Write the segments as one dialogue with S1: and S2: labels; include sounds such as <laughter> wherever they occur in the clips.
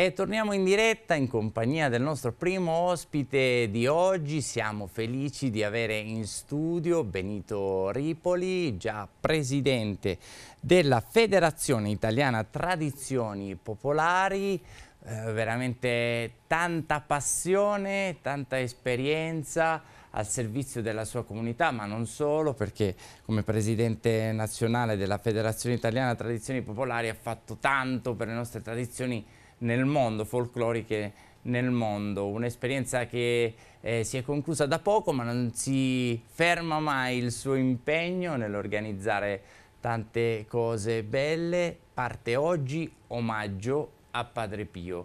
S1: E torniamo in diretta in compagnia del nostro primo ospite di oggi. Siamo felici di avere in studio Benito Ripoli, già presidente della Federazione Italiana Tradizioni Popolari. Eh, veramente tanta passione, tanta esperienza al servizio della sua comunità, ma non solo, perché come presidente nazionale della Federazione Italiana Tradizioni Popolari ha fatto tanto per le nostre tradizioni nel mondo, folcloriche nel mondo, un'esperienza che eh, si è conclusa da poco ma non si ferma mai il suo impegno nell'organizzare tante cose belle, parte oggi omaggio a Padre Pio.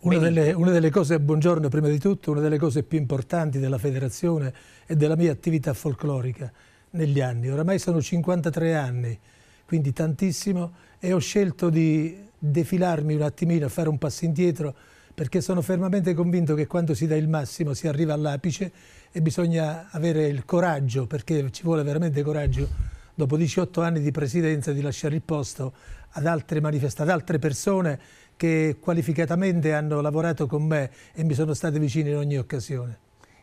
S1: Una delle,
S2: una delle, cose, buongiorno prima di tutto, una delle cose più importanti della federazione e della mia attività folclorica negli anni, oramai sono 53 anni, quindi tantissimo, e ho scelto di defilarmi un attimino, fare un passo indietro, perché sono fermamente convinto che quando si dà il massimo si arriva all'apice e bisogna avere il coraggio, perché ci vuole veramente coraggio, dopo 18 anni di presidenza, di lasciare il posto ad altre manifestazioni, ad altre persone che qualificatamente hanno lavorato con me e mi sono state vicine in ogni occasione.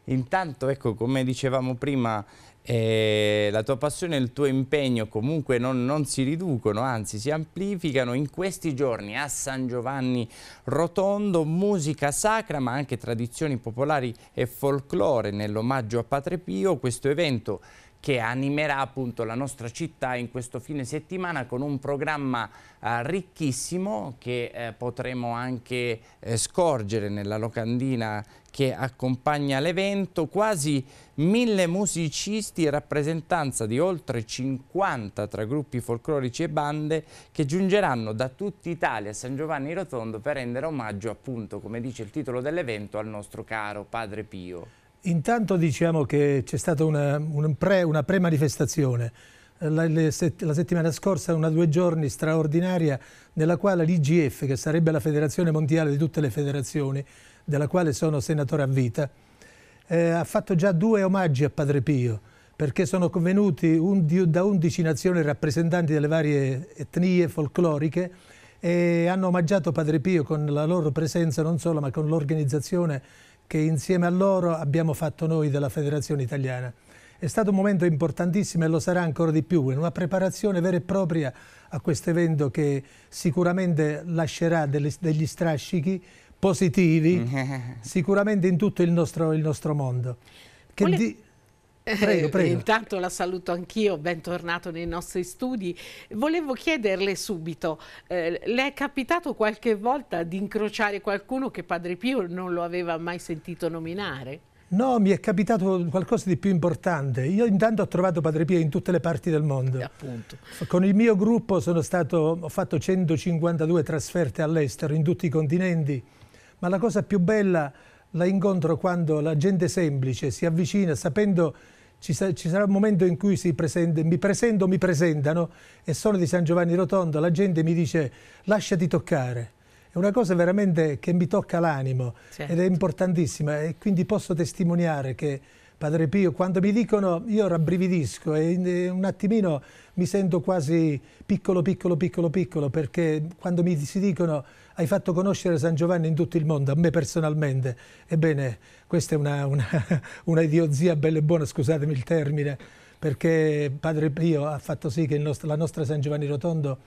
S1: Intanto, ecco, come dicevamo prima, e eh, la tua passione e il tuo impegno comunque non, non, si riducono, anzi si amplificano in questi giorni a San Giovanni Rotondo, musica sacra ma anche tradizioni popolari e folklore nell'omaggio a Padre Pio, questo evento che animerà appunto la nostra città in questo fine settimana con un programma eh, ricchissimo che eh, potremo anche eh, scorgere nella locandina che accompagna l'evento, quasi mille musicisti, rappresentanza di oltre 50 tra gruppi folclorici e bande che giungeranno da tutta Italia a San Giovanni Rotondo per rendere omaggio appunto, come dice il titolo dell'evento, al nostro caro Padre Pio.
S2: Intanto diciamo che c'è stata una, un pre, una pre-manifestazione la, le, la settimana scorsa una due giorni straordinaria nella quale l'IGF, che sarebbe la federazione mondiale di tutte le federazioni, della quale sono senatore a vita, eh, ha fatto già due omaggi a Padre Pio, perché sono convenuti un, da 11 nazioni rappresentanti delle varie etnie folcloriche e hanno omaggiato Padre Pio con la loro presenza non solo ma con l'organizzazione che insieme a loro abbiamo fatto noi della Federazione Italiana. È stato un momento importantissimo e lo sarà ancora di più, in una preparazione vera e propria a questo evento che sicuramente lascerà delle, degli strascichi positivi, mm. <laughs> sicuramente in tutto il nostro, il nostro mondo. Eh, prego, prego. Eh,
S3: intanto la saluto anch'io, bentornato nei nostri studi. Volevo chiederle subito, eh, le è capitato qualche volta di incrociare qualcuno che Padre Pio non lo aveva mai sentito nominare?
S2: No, mi è capitato qualcosa di più importante. Io intanto ho trovato Padre Pio in tutte le parti del mondo. Eh, appunto. Con il mio gruppo stato, ho fatto 152 trasferte all'estero, in tutti i continenti, ma la cosa più bella la incontro quando la gente semplice si avvicina sapendo ci, sa, ci sarà un momento in cui presenta, mi presento, mi presentano e sono di San Giovanni Rotondo, la gente mi dice lasciati toccare una cosa veramente che mi tocca l'animo certo. ed è importantissima e quindi posso testimoniare che Padre Pio, quando mi dicono io rabbrividisco e eh, un attimino mi sento quasi piccolo, piccolo, piccolo, piccolo, perché quando mi si dicono hai fatto conoscere San Giovanni in tutto il mondo, a me personalmente, ebbene questa è una, una, <laughs> una idiozia bella e buona, scusatemi il termine, perché Padre Pio ha fatto sì che nostro, la nostra San Giovanni Rotondo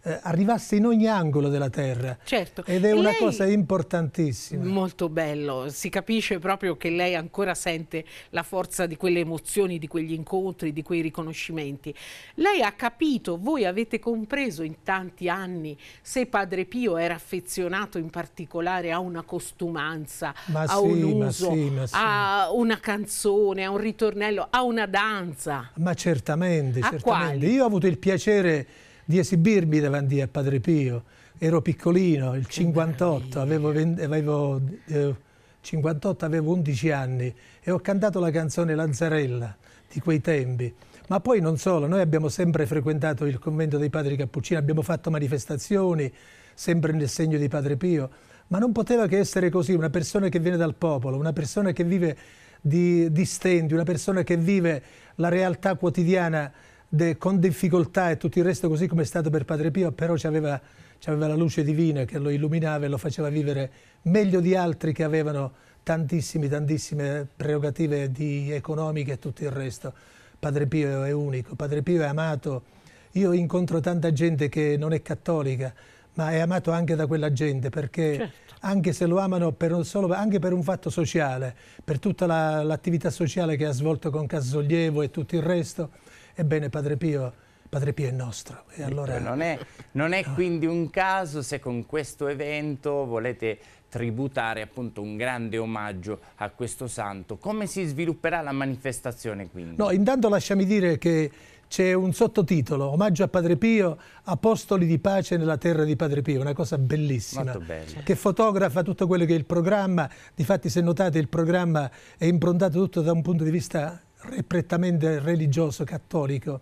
S2: eh, arrivasse in ogni angolo della terra. Certo. Ed è una lei... cosa importantissima.
S3: Molto bello, si capisce proprio che lei ancora sente la forza di quelle emozioni, di quegli incontri, di quei riconoscimenti. Lei ha capito, voi avete compreso in tanti anni se Padre Pio era affezionato in particolare a una costumanza, ma a sì, un uso, ma sì, ma sì. a una canzone, a un ritornello, a una danza.
S2: Ma certamente, certamente. Io ho avuto il piacere di esibirmi davanti a Padre Pio. Ero piccolino, il 58, avevo, avevo, eh, 58 avevo 11 anni e ho cantato la canzone Lanzarella di quei tempi. Ma poi non solo, noi abbiamo sempre frequentato il convento dei Padri Cappuccini, abbiamo fatto manifestazioni, sempre nel segno di Padre Pio, ma non poteva che essere così, una persona che viene dal popolo, una persona che vive di, di stendi, una persona che vive la realtà quotidiana de, con difficoltà e tutto il resto così come è stato per Padre Pio, però ci aveva, la luce divina che lo illuminava e lo faceva vivere meglio di altri che avevano tantissime, tantissime prerogative economiche e tutto il resto. Padre Pio è unico, Padre Pio è amato. Io incontro tanta gente che non è cattolica, ma è amato anche da quella gente perché certo. anche se lo amano per solo, anche per un fatto sociale, per tutta l'attività la, sociale che ha svolto con Casollievo e tutto il resto, Ebbene Padre Pio, Padre Pio è nostro. Ecco, allora...
S1: Non è, non è no. Ah. quindi un caso se con questo evento volete tributare appunto un grande omaggio a questo santo. Come si svilupperà la manifestazione quindi?
S2: No, intanto lasciami dire che c'è un sottotitolo, omaggio a Padre Pio, apostoli di pace nella terra di Padre Pio, una cosa bellissima, che fotografa tutto quello che è il programma, difatti se notate il programma è improntato tutto da un punto di vista prettamente religioso cattolico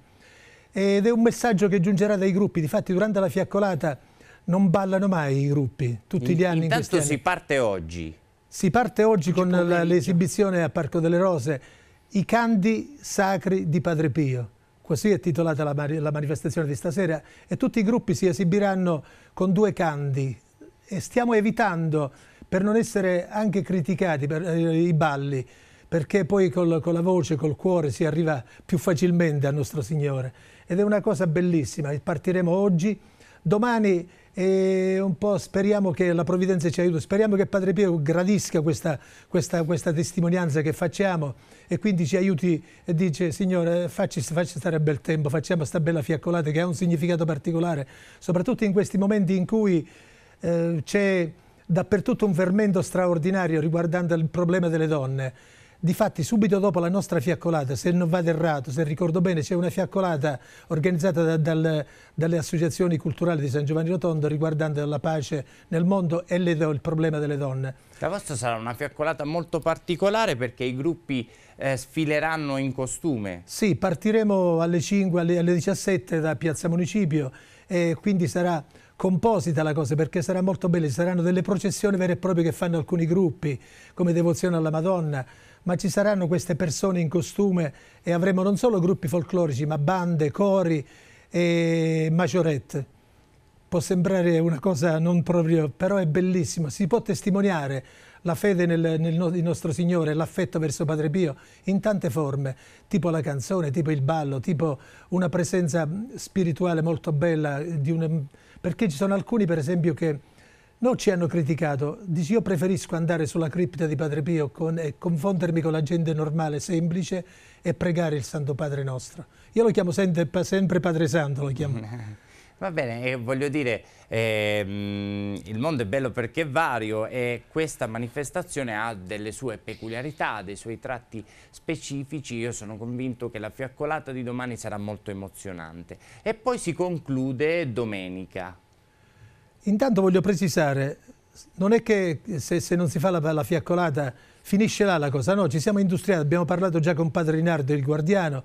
S2: ed è un messaggio che giungerà dai gruppi, difatti durante la fiaccolata non ballano mai i gruppi, tutti gli anni. Intanto in si
S1: anni. parte oggi.
S2: Si parte oggi, con l'esibizione a Parco delle Rose, I canti sacri di Padre Pio, così è titolata la, mari la manifestazione di stasera, e tutti i gruppi si esibiranno con due canti e stiamo evitando per non essere anche criticati per eh, i balli, perché poi col, con la voce, col cuore si arriva più facilmente a nostro Signore ed è una cosa bellissima, partiremo oggi, domani e eh, un po' speriamo che la provvidenza ci aiuti, speriamo che Padre Pio gradisca questa, questa, questa testimonianza che facciamo e quindi ci aiuti e dice Signore facci, facci stare a bel tempo, facciamo questa bella fiaccolata che ha un significato particolare, soprattutto in questi momenti in cui eh, c'è dappertutto un fermento straordinario riguardante il problema delle donne Difatti subito dopo la nostra fiaccolata, se non vado errato, se ricordo bene, c'è una fiaccolata organizzata da, dal, dalle associazioni culturali di San Giovanni Rotondo riguardante la pace nel mondo e le, il problema delle donne.
S1: La vostra sarà una fiaccolata molto particolare perché i gruppi eh, sfileranno in costume.
S2: Sì, partiremo alle 5, alle, alle 17 da Piazza Municipio e quindi sarà composita la cosa perché sarà molto bella, ci saranno delle processioni vere e proprie che fanno alcuni gruppi come devozione alla Madonna, ma ci saranno queste persone in costume e avremo non solo gruppi folclorici ma bande, cori e maggiorette. Può sembrare una cosa non proprio, però è bellissimo, si può testimoniare la fede nel, nel nostro Signore, l'affetto verso Padre Pio in tante forme, tipo la canzone, tipo il ballo, tipo una presenza spirituale molto bella di un perché ci sono alcuni, per esempio, che non ci hanno criticato. Dici io preferisco andare sulla cripta di Padre Pio con, e confondermi con la gente normale, semplice e pregare il Santo Padre nostro. Io lo chiamo sempre, sempre Padre Santo, lo chiamo. <laughs>
S1: Va bene, eh, voglio dire, eh, il mondo è bello perché è vario e questa manifestazione ha delle sue peculiarità, dei suoi tratti specifici. Io sono convinto che la fiaccolata di domani sarà molto emozionante. E poi si conclude domenica.
S2: Intanto voglio precisare, non è che se, se non si fa la, la fiaccolata finisce là la cosa, no, ci siamo industriati, abbiamo parlato già con padre Rinardo, il guardiano,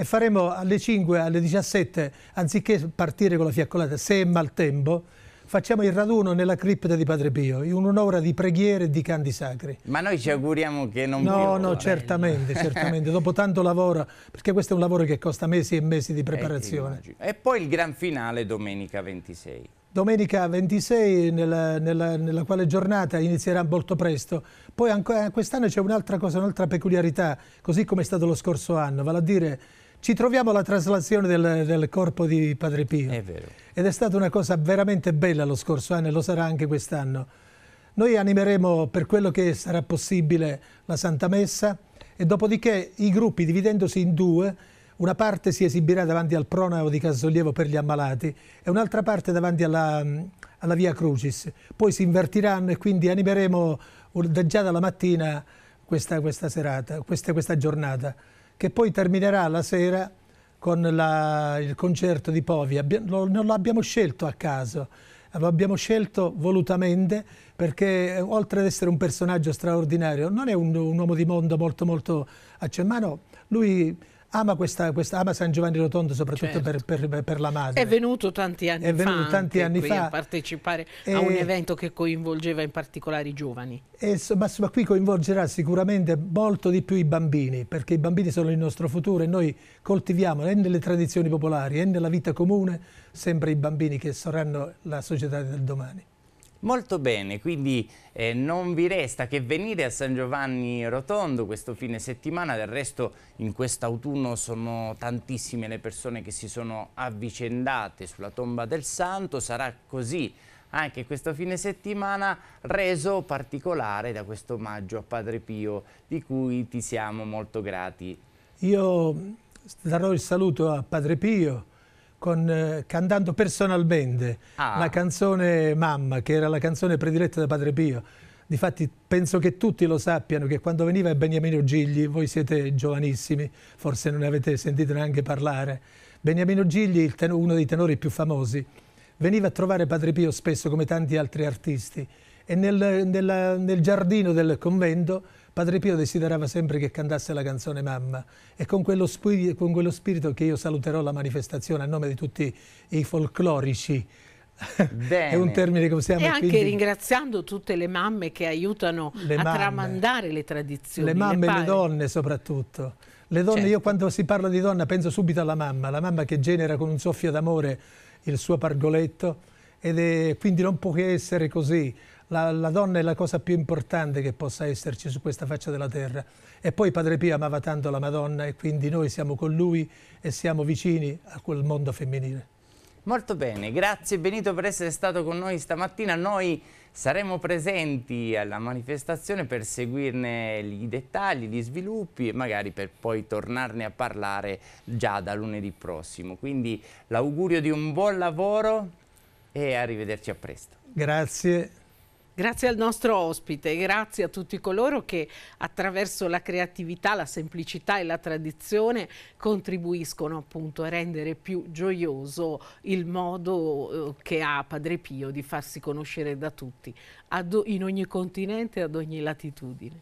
S2: e faremo alle 5, alle 17, anziché partire con la fiaccolata, se è maltempo, facciamo il raduno nella cripta di Padre Pio, in un'ora di preghiere e di canti sacri. Ma noi ci
S1: auguriamo che non No, piova, no, certamente, certamente,
S2: dopo tanto lavoro, perché questo è un lavoro che costa mesi e mesi di eh, preparazione.
S1: Eh, e poi il gran finale domenica 26.
S2: Domenica 26, nella, nella, nella quale giornata inizierà molto presto. Poi eh, quest'anno c'è un'altra cosa, un'altra peculiarità, così come è stato lo scorso anno, vale a dire ci troviamo alla traslazione del, del corpo di Padre Pio. È Ed è stata una cosa veramente bella lo scorso anno e lo sarà anche quest'anno. Noi animeremo per quello che sarà possibile la Santa Messa e dopodiché i gruppi dividendosi in due una parte si esibirà davanti al pronao di Casoglievo per gli ammalati e un'altra parte davanti alla, alla, via Crucis. Poi si invertiranno e quindi animeremo già dalla mattina questa, questa serata, questa, questa giornata che poi terminerà la sera con la, il concerto di Povi. Abbia, lo, non l'abbiamo scelto a caso, l'abbiamo scelto volutamente perché eh, oltre ad essere un personaggio straordinario, non è un, un uomo di mondo molto molto a lui ama, questa, questa, ama San Giovanni Rotondo soprattutto certo. per, per, per, la madre. È
S3: venuto tanti anni, è venuto fa, tanti anni fa, a partecipare e... a un evento che coinvolgeva in particolare i giovani.
S2: E, ma, ma qui coinvolgerà sicuramente molto di più i bambini, perché i bambini sono il nostro futuro e noi coltiviamo e nelle tradizioni popolari e nella vita comune sempre i bambini che saranno la società del domani.
S1: Molto bene, quindi eh, non vi resta che venire a San Giovanni Rotondo questo fine settimana, del resto in quest'autunno sono tantissime le persone che si sono avvicendate sulla tomba del santo, sarà così anche questo fine settimana reso particolare da questo omaggio a Padre Pio di cui ti siamo molto grati.
S2: Io darò il saluto a Padre Pio con, eh, cantando personalmente ah. la canzone Mamma, che era la canzone prediletta da Padre Pio. Difatti penso che tutti lo sappiano che quando veniva Beniamino Gigli, voi siete giovanissimi, forse non ne avete sentito neanche parlare, Beniamino Gigli, uno dei tenori più famosi, veniva a trovare Padre Pio spesso come tanti altri artisti e nel, nella, nel giardino del convento Padre Pio desiderava sempre che cantasse la canzone Mamma e con quello, spirito, con quello spirito che io saluterò la manifestazione a nome di tutti i folclorici Bene. è un termine che usiamo. E anche quindi...
S3: ringraziando tutte le mamme che aiutano le a mamme. tramandare le
S2: tradizioni. Le mamme le e le donne soprattutto. Le donne, certo. io quando si parla di donna penso subito alla mamma, la mamma che genera con un soffio d'amore il suo pargoletto ed è, quindi non può che essere così la, la, donna è la cosa più importante che possa esserci su questa faccia della terra. E poi Padre Pio amava tanto la Madonna e quindi noi siamo con lui e siamo vicini a quel mondo femminile.
S1: Molto bene, grazie Benito per essere stato con noi stamattina. Noi saremo presenti alla manifestazione per seguirne i dettagli, gli sviluppi e magari per poi tornarne a parlare già da lunedì prossimo. Quindi l'augurio di un buon lavoro e arrivederci a
S2: presto. Grazie.
S3: Grazie al nostro ospite, grazie a tutti coloro che attraverso la creatività, la semplicità e la tradizione contribuiscono appunto a rendere più gioioso il modo eh, che ha Padre Pio di farsi conoscere da tutti, in ogni continente e ad ogni latitudine.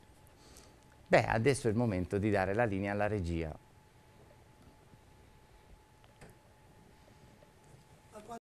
S1: Beh, adesso è il momento di dare la linea alla regia.